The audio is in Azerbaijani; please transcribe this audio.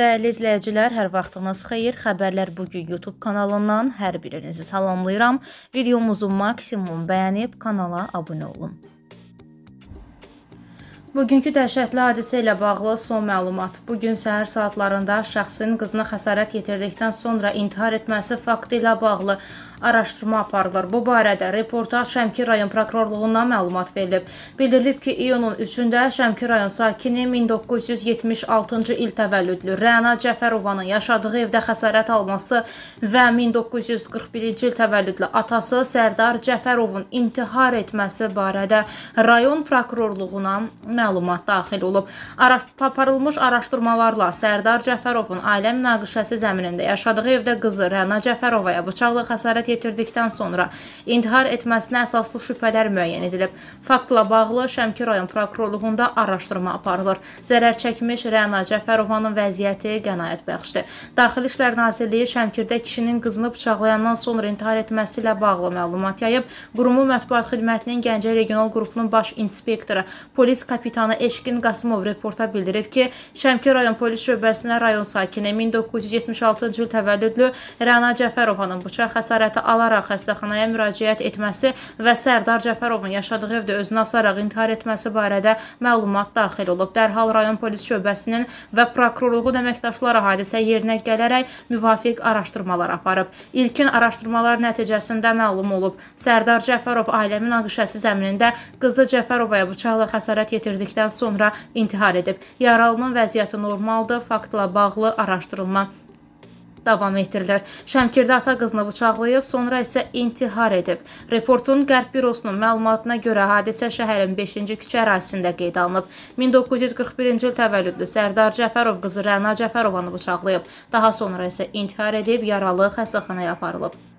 Dəyərli izləyicilər, hər vaxtınız xeyir. Xəbərlər bu gün YouTube kanalından hər birinizi salamlayıram. Videomuzu maksimum bəyənib kanala abunə olun. Bugünkü dəhşətli hadisə ilə bağlı son məlumat. Bu gün səhər saatlarında şəxsin qızına xəsarət yetirdikdən sonra intihar etməsi faktı ilə bağlı araşdırma aparılır. Bu barədə reportaj Şəmkir rayon prokurorluğundan məlumat verilib. Bildirilib ki, iyunun 3-də Şəmkir rayon sakini 1976-cı il təvəllüdlü Rəna Cəfərovanın yaşadığı evdə xəsarət alması və 1941-ci il təvəllüdlü atası Sərdar Cəfərovun intihar etməsi barədə rayon prokurorluğuna məlumat daxil olub. Ara aparılmış araşdırmalarla Sərdar Cəfərovun ailə münaqişəsi zəminində yaşadığı evdə qızı Rəna Cəfərovaya bıçaqla xəsarət məlumat yetirdikdən sonra intihar etməsinə əsaslı şübhələr müəyyən edilib. Faktla bağlı Şəmkir rayon prokurorluğunda araşdırma aparılır. Zərər çəkmiş Rəna Cəfərovanın vəziyyəti qənaət bəxşdir. Daxili İşlər Nazirliyi Şəmkirdə kişinin qızını bıçaqlayandan sonra intihar etməsi ilə bağlı məlumat yayıb. Qurumun mətbuat xidmətinin Gəncə regional qrupunun baş inspektoru, polis kapitanı Eşqin Qasımov reporta bildirib ki, Şəmkir rayon polis şöbəsinə rayon sakini 1976-cı il təvəllüdlü Rəna Cəfərovanın bıçaq xəsarəti qeydiyyata alaraq xəstəxanaya müraciət etməsi və Sərdar Cəfərovun yaşadığı evdə özünü asaraq intihar etməsi barədə məlumat daxil olub. Dərhal rayon polis şöbəsinin və prokurorluğun əməkdaşları hadisə yerinə gələrək müvafiq araşdırmalar aparıb. İlkin araşdırmalar nəticəsində məlum olub. Sərdar Cəfərov ailə münaqişəsi zəminində qızlı Cəfərovaya bıçaqla xəsarət yetirdikdən sonra intihar edib. Yaralının vəziyyəti normaldır, faktla bağlı araşdırılma davam etdirilir. Şəmkirdə ata qızını bıçaqlayıb, sonra isə intihar edib. Reportun Qərb bürosunun məlumatına görə hadisə şəhərin 5-ci küçə ərazisində qeyd alınıb. 1941-ci il təvəllüdlü Sərdar Cəfərov qızı Rəna Cəfərovanı bıçaqlayıb. Daha sonra isə intihar edib, yaralı xəstəxanaya aparılıb.